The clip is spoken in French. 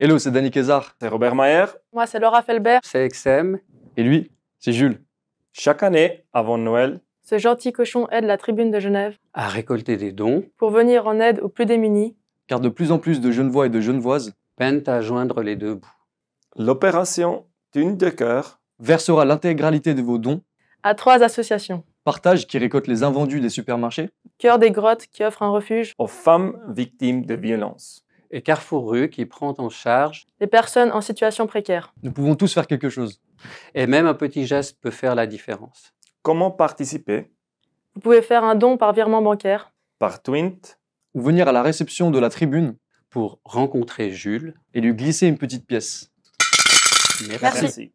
Hello, c'est Danny Kézard. C'est Robert Mayer. Moi, c'est Laura Felbert. C'est XM. Et lui, c'est Jules. Chaque année, avant Noël, ce gentil cochon aide la tribune de Genève à récolter des dons pour venir en aide aux plus démunis, car de plus en plus de Genevois et de Genevoises peinent à joindre les deux bouts. L'opération Tune de cœur versera l'intégralité de vos dons à trois associations. Partage qui récolte les invendus des supermarchés. Cœur des grottes qui offre un refuge aux femmes victimes de violences et Carrefour Rue qui prend en charge les personnes en situation précaire. Nous pouvons tous faire quelque chose. Et même un petit geste peut faire la différence. Comment participer Vous pouvez faire un don par virement bancaire, par Twint, ou venir à la réception de la tribune pour rencontrer Jules et lui glisser une petite pièce. Merci.